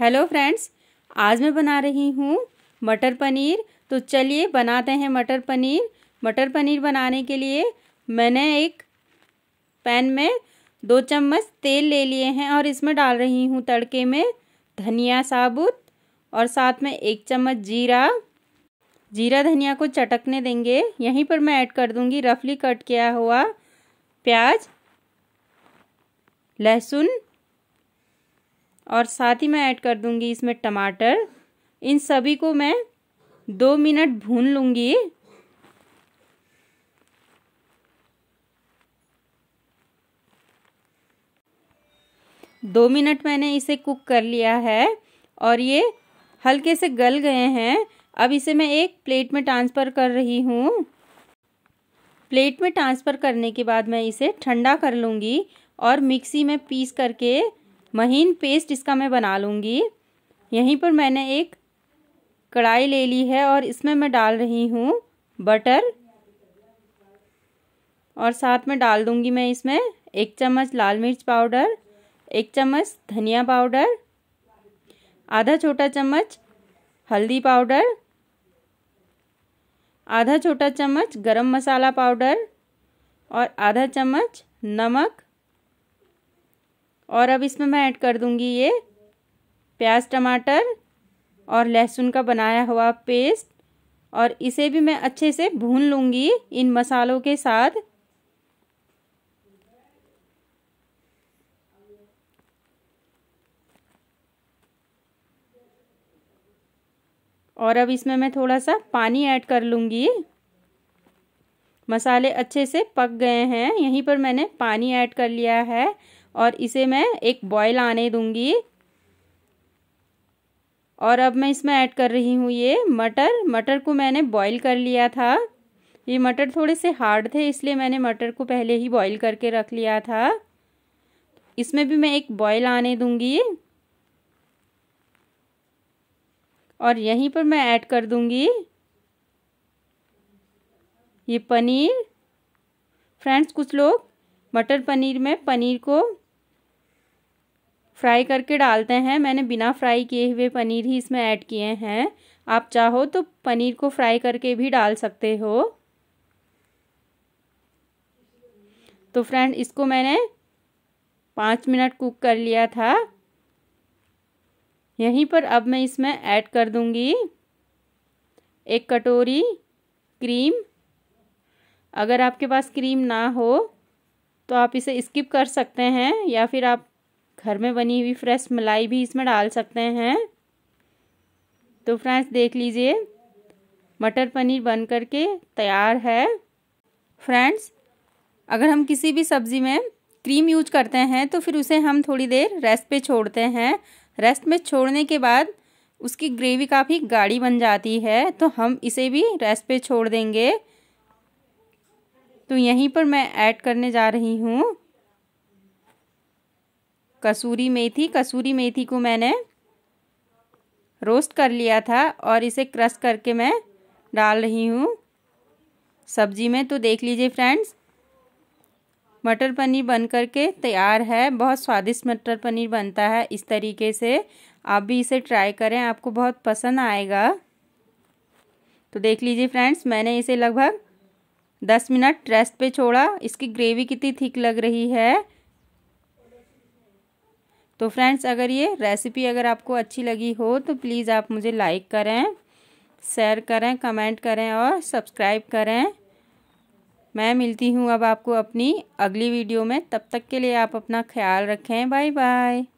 hello friends आज मैं बना रही हूँ मटर पनीर तो चलिए बनाते हैं मटर पनीर मटर पनीर बनाने के लिए मैंने एक पैन में दो चम्मच तेल ले लिए हैं और इसमें डाल रही हूँ तड़के में धनिया साबुत और साथ में एक चम्मच जीरा जीरा धनिया को चटकने देंगे यहीं पर मैं ऐड कर दूँगी रफली कट किया हुआ प्याज लहसुन और साथ ही मैं ऐड कर दूंगी इसमें टमाटर इन सभी को मैं दो मिनट भून लूँगी दो मिनट मैंने इसे कुक कर लिया है और ये हल्के से गल गए हैं अब इसे मैं एक प्लेट में ट्रांसफ़र कर रही हूँ प्लेट में ट्रांसफ़र करने के बाद मैं इसे ठंडा कर लूँगी और मिक्सी में पीस करके महीन पेस्ट इसका मैं बना लूँगी यहीं पर मैंने एक कढ़ाई ले ली है और इसमें मैं डाल रही हूँ बटर और साथ में डाल दूँगी मैं इसमें एक चम्मच लाल मिर्च पाउडर एक चम्मच धनिया पाउडर आधा छोटा चम्मच हल्दी पाउडर आधा छोटा चम्मच गरम मसाला पाउडर और आधा चम्मच नमक और अब इसमें मैं ऐड कर दूंगी ये प्याज टमाटर और लहसुन का बनाया हुआ पेस्ट और इसे भी मैं अच्छे से भून लूँगी इन मसालों के साथ और अब इसमें मैं थोड़ा सा पानी ऐड कर लूंगी मसाले अच्छे से पक गए हैं यहीं पर मैंने पानी ऐड कर लिया है और इसे मैं एक बॉयल आने दूंगी और अब मैं इसमें ऐड कर रही हूँ ये मटर मटर को मैंने बॉईल कर लिया था ये मटर थोड़े से हार्ड थे इसलिए मैंने मटर को पहले ही बॉईल करके रख लिया था इसमें भी मैं एक बॉयल आने दूंगी और यहीं पर मैं ऐड कर दूंगी ये पनीर फ्रेंड्स कुछ लोग मटर पनीर में पनीर को फ्राई करके डालते हैं मैंने बिना फ्राई किए हुए पनीर ही इसमें ऐड किए हैं आप चाहो तो पनीर को फ्राई करके भी डाल सकते हो तो फ्रेंड इसको मैंने पाँच मिनट कुक कर लिया था यहीं पर अब मैं इसमें ऐड कर दूंगी एक कटोरी क्रीम अगर आपके पास क्रीम ना हो तो आप इसे स्किप कर सकते हैं या फिर आप घर में बनी हुई फ्रेश मलाई भी इसमें डाल सकते हैं तो फ्रेंड्स देख लीजिए मटर पनीर बन करके तैयार है फ्रेंड्स अगर हम किसी भी सब्ज़ी में क्रीम यूज करते हैं तो फिर उसे हम थोड़ी देर रेस्ट पे छोड़ते हैं रेस्ट में छोड़ने के बाद उसकी ग्रेवी काफ़ी गाढ़ी बन जाती है तो हम इसे भी रेस्ट पे छोड़ देंगे तो यहीं पर मैं ऐड करने जा रही हूँ कसूरी मेथी कसूरी मेथी को मैंने रोस्ट कर लिया था और इसे क्रश करके मैं डाल रही हूँ सब्जी में तो देख लीजिए फ्रेंड्स मटर पनीर बन करके तैयार है बहुत स्वादिष्ट मटर पनीर बनता है इस तरीके से आप भी इसे ट्राई करें आपको बहुत पसंद आएगा तो देख लीजिए फ्रेंड्स मैंने इसे लगभग दस मिनट रेस्ट पे छोड़ा इसकी ग्रेवी कितनी थिक लग रही है तो फ्रेंड्स अगर ये रेसिपी अगर आपको अच्छी लगी हो तो प्लीज़ आप मुझे लाइक करें शेयर करें कमेंट करें और सब्सक्राइब करें मैं मिलती हूँ अब आपको अपनी अगली वीडियो में तब तक के लिए आप अपना ख्याल रखें बाय बाय